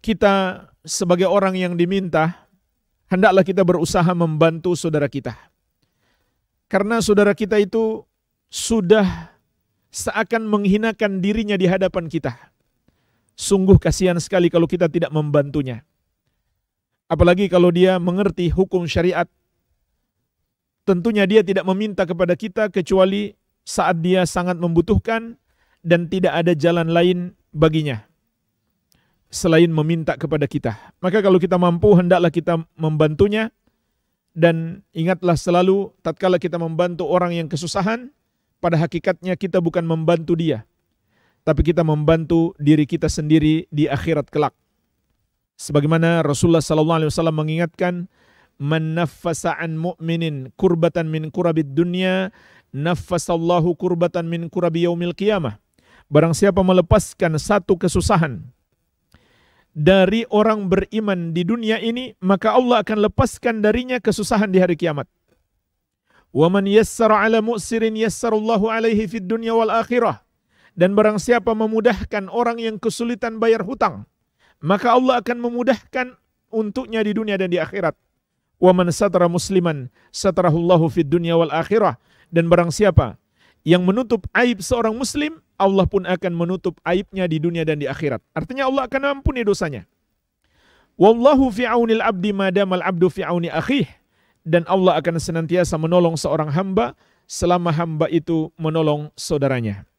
kita sebagai orang yang diminta, hendaklah kita berusaha membantu saudara kita. Karena saudara kita itu sudah seakan menghinakan dirinya di hadapan kita. Sungguh kasihan sekali kalau kita tidak membantunya. Apalagi kalau dia mengerti hukum syariat. Tentunya dia tidak meminta kepada kita kecuali saat dia sangat membutuhkan dan tidak ada jalan lain baginya selain meminta kepada kita. Maka kalau kita mampu hendaklah kita membantunya dan ingatlah selalu tatkala kita membantu orang yang kesusahan pada hakikatnya kita bukan membantu dia tapi kita membantu diri kita sendiri di akhirat kelak. Sebagaimana Rasulullah sallallahu alaihi wasallam mengingatkan man naffasa mu'minin kurbatan min kurabid dunya naffasallahu kurbatan min kurabi yaumil qiyamah. Barang siapa melepaskan satu kesusahan dari orang beriman di dunia ini, maka Allah akan lepaskan darinya kesusahan di hari kiamat. وَمَنْ يَسَّرَ عَلَى مُؤْسِرٍ يَسَّرُ اللَّهُ عَلَيْهِ فِي الدُّنْيَا وَالْآخِرَةِ Dan barang siapa memudahkan orang yang kesulitan bayar hutang, maka Allah akan memudahkan untuknya di dunia dan di akhirat. وَمَنْ سَتَرَ مُسْلِمًا سَتَرَهُ اللَّهُ فِي الدُّنْيَا وَالْآخِرَةِ Dan barang siapa yang menutup aib seorang muslim, Allah pun akan menutup aibnya di dunia dan di akhirat. Artinya Allah akan ampuni dosanya. Wallahu fi aunil abdi madam al abdu fi auni akhih. Dan Allah akan senantiasa menolong seorang hamba selama hamba itu menolong saudaranya.